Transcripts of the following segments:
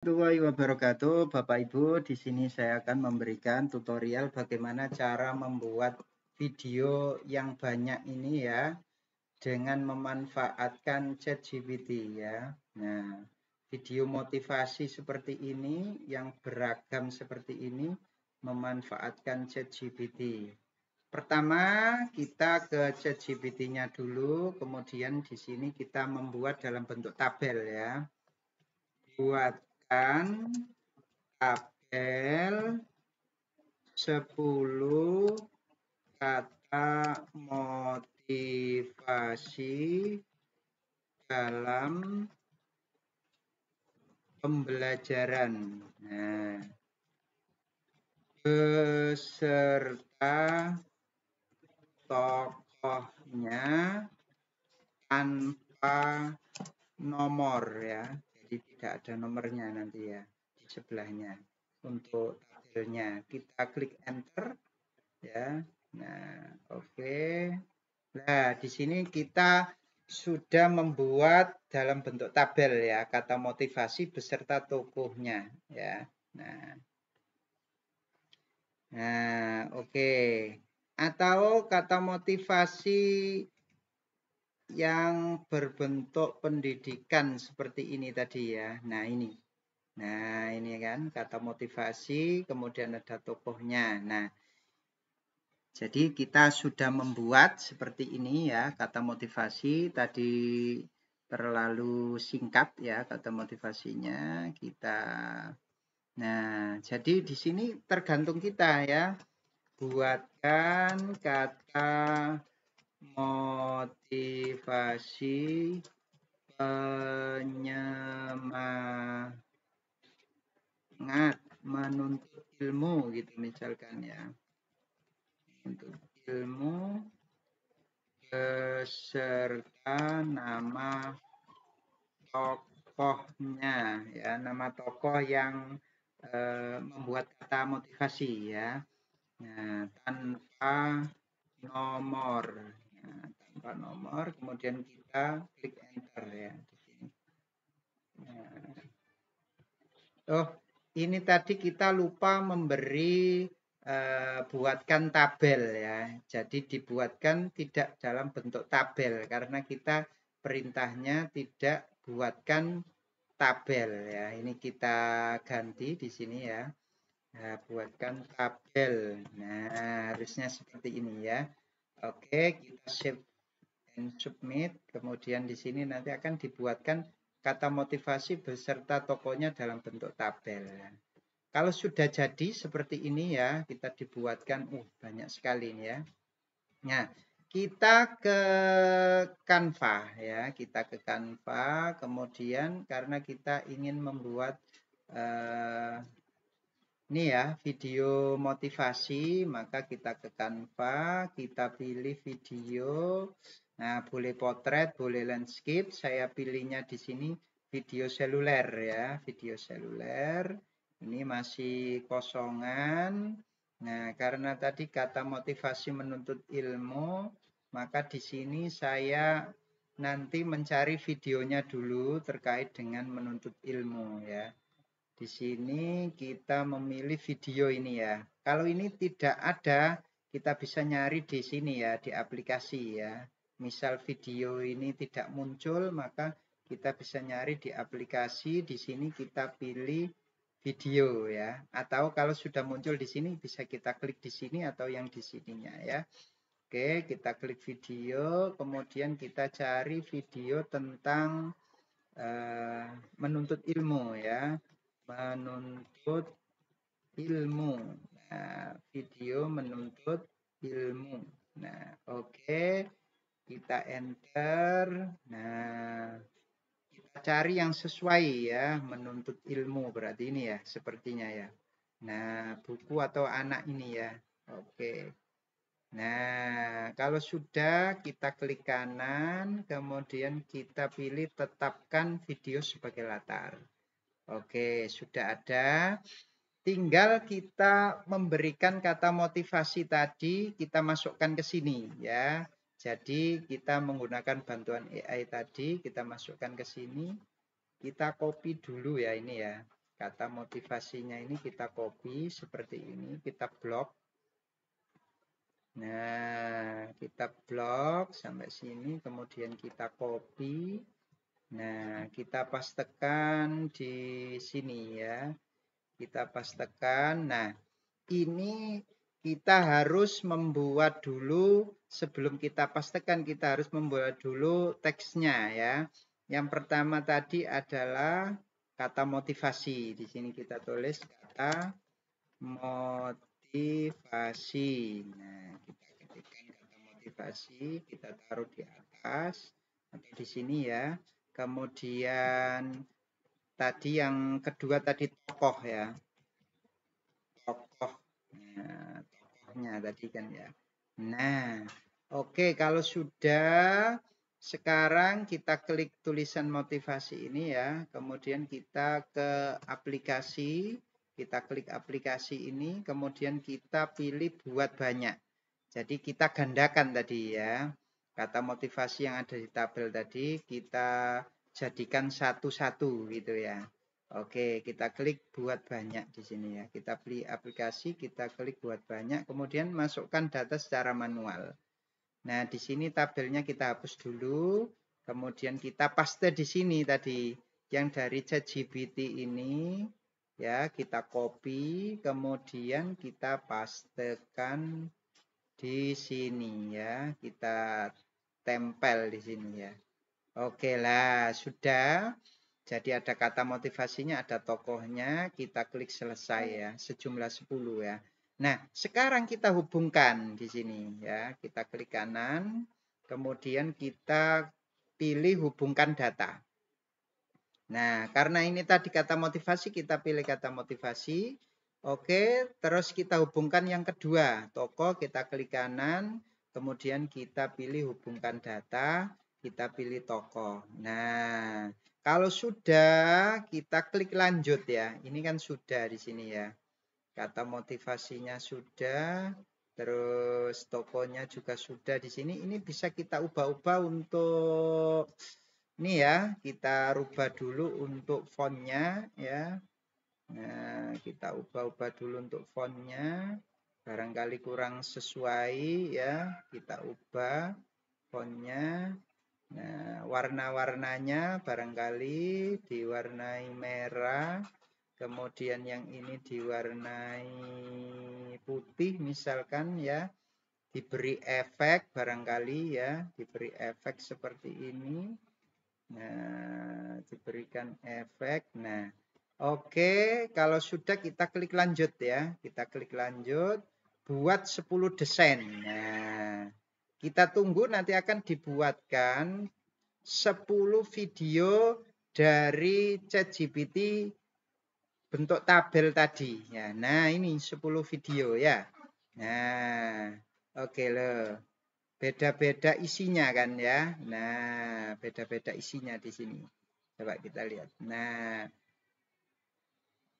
warahmatullahi wabarakatuh. Bapak Ibu, di sini saya akan memberikan tutorial bagaimana cara membuat video yang banyak ini ya dengan memanfaatkan ChatGPT ya. Nah, video motivasi seperti ini yang beragam seperti ini memanfaatkan ChatGPT. Pertama, kita ke ChatGPT-nya dulu, kemudian di sini kita membuat dalam bentuk tabel ya. Buat dan apel 10 kata motivasi dalam pembelajaran. Nah, beserta tokohnya tanpa nomor ya jadi tidak ada nomornya nanti ya di sebelahnya untuk tabelnya kita klik enter ya nah oke okay. nah di sini kita sudah membuat dalam bentuk tabel ya kata motivasi beserta tokohnya ya nah nah oke okay. atau kata motivasi yang berbentuk pendidikan seperti ini tadi ya. Nah, ini. Nah, ini kan kata motivasi, kemudian ada tokohnya. Nah, jadi kita sudah membuat seperti ini ya, kata motivasi tadi terlalu singkat ya kata motivasinya kita. Nah, jadi di sini tergantung kita ya. Buatkan kata motivasi penyemangat menuntut ilmu gitu misalkan ya untuk ilmu beserta nama tokohnya ya nama tokoh yang e, membuat kata motivasi ya nah tanpa nomor empat nomor, kemudian kita klik enter ya di sini. Nah. Oh, ini tadi kita lupa memberi Uh, buatkan tabel ya. Jadi dibuatkan tidak dalam bentuk tabel karena kita perintahnya tidak buatkan tabel ya. Ini kita ganti di sini ya. Nah, buatkan tabel. Nah, harusnya seperti ini ya. Oke, kita save submit, kemudian di sini nanti akan dibuatkan kata motivasi beserta tokonya dalam bentuk tabel. Kalau sudah jadi seperti ini ya, kita dibuatkan uh banyak sekali ini ya. Nah, kita ke Canva ya, kita ke Canva, kemudian karena kita ingin membuat uh, ini ya, video motivasi, maka kita ke Canva, kita pilih video Nah, boleh potret, boleh landscape. Saya pilihnya di sini video seluler ya, video seluler. Ini masih kosongan. Nah, karena tadi kata motivasi menuntut ilmu, maka di sini saya nanti mencari videonya dulu terkait dengan menuntut ilmu ya. Di sini kita memilih video ini ya. Kalau ini tidak ada, kita bisa nyari di sini ya, di aplikasi ya misal video ini tidak muncul maka kita bisa nyari di aplikasi di sini kita pilih video ya atau kalau sudah muncul di sini bisa kita klik di sini atau yang di sininya ya Oke kita klik video kemudian kita cari video tentang uh, menuntut ilmu ya menuntut ilmu nah, video menuntut ilmu nah oke okay kita enter. Nah, kita cari yang sesuai ya, menuntut ilmu berarti ini ya, sepertinya ya. Nah, buku atau anak ini ya. Oke. Nah, kalau sudah kita klik kanan, kemudian kita pilih tetapkan video sebagai latar. Oke, sudah ada. Tinggal kita memberikan kata motivasi tadi, kita masukkan ke sini ya. Jadi kita menggunakan bantuan AI tadi, kita masukkan ke sini. Kita copy dulu ya ini ya. Kata motivasinya ini kita copy seperti ini, kita blok. Nah, kita blok sampai sini, kemudian kita copy. Nah, kita pastekan di sini ya. Kita pastekan. Nah, ini kita harus membuat dulu sebelum kita pastikan kita harus membuat dulu teksnya ya. Yang pertama tadi adalah kata motivasi. Di sini kita tulis kata motivasi. Nah, kita ketikkan kata motivasi, kita taruh di atas atau di sini ya. Kemudian tadi yang kedua tadi tokoh ya. Tokoh. Nah, contohnya tadi kan ya. Nah, oke okay, kalau sudah sekarang kita klik tulisan motivasi ini ya. Kemudian kita ke aplikasi, kita klik aplikasi ini, kemudian kita pilih buat banyak. Jadi kita gandakan tadi ya. Kata motivasi yang ada di tabel tadi kita jadikan satu-satu gitu ya. Oke, kita klik buat banyak di sini ya. Kita pilih aplikasi, kita klik buat banyak, kemudian masukkan data secara manual. Nah, di sini tabelnya kita hapus dulu, kemudian kita paste di sini tadi yang dari ChatGPT ini ya, kita copy, kemudian kita pastekan di sini ya. Kita tempel di sini ya. Oke lah, sudah. Jadi ada kata motivasinya, ada tokohnya, kita klik selesai ya, sejumlah 10 ya. Nah, sekarang kita hubungkan di sini ya. Kita klik kanan, kemudian kita pilih hubungkan data. Nah, karena ini tadi kata motivasi, kita pilih kata motivasi. Oke, terus kita hubungkan yang kedua, toko kita klik kanan, kemudian kita pilih hubungkan data, kita pilih toko. Nah, kalau sudah, kita klik lanjut ya. Ini kan sudah di sini ya. Kata motivasinya sudah, terus tokonya juga sudah di sini. Ini bisa kita ubah-ubah untuk ini ya, kita rubah dulu untuk fontnya ya. Nah, kita ubah-ubah dulu untuk fontnya. Barangkali kurang sesuai ya, kita ubah fontnya. Nah, warna-warnanya barangkali diwarnai merah, kemudian yang ini diwarnai putih misalkan ya, diberi efek barangkali ya, diberi efek seperti ini. Nah, diberikan efek. Nah, oke, kalau sudah kita klik lanjut ya. Kita klik lanjut, buat 10 desain. Nah, kita tunggu nanti akan dibuatkan 10 video dari ChatGPT bentuk tabel tadi. Ya, nah ini 10 video ya. Nah, oke okay loh. Beda-beda isinya kan ya. Nah, beda-beda isinya di sini. Coba kita lihat. Nah,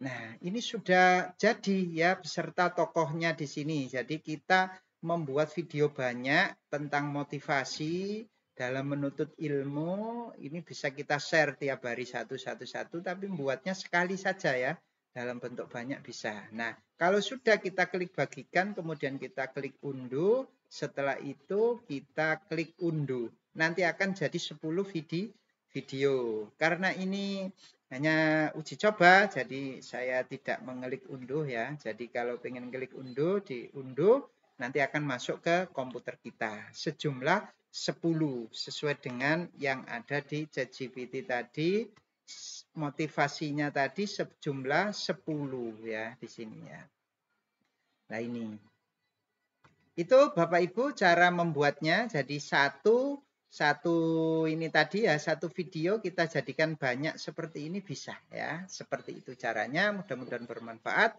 Nah, ini sudah jadi ya beserta tokohnya di sini. Jadi kita membuat video banyak tentang motivasi dalam menuntut ilmu. Ini bisa kita share tiap hari satu-satu-satu, tapi buatnya sekali saja ya. Dalam bentuk banyak bisa. Nah, kalau sudah kita klik bagikan, kemudian kita klik unduh. Setelah itu kita klik unduh. Nanti akan jadi 10 video Karena ini hanya uji coba, jadi saya tidak mengklik unduh ya. Jadi kalau ingin klik unduh, diunduh nanti akan masuk ke komputer kita. Sejumlah 10 sesuai dengan yang ada di ChatGPT tadi motivasinya tadi sejumlah 10 ya di sini ya. Nah ini. Itu Bapak Ibu cara membuatnya jadi satu satu ini tadi ya satu video kita jadikan banyak seperti ini bisa ya. Seperti itu caranya mudah-mudahan bermanfaat.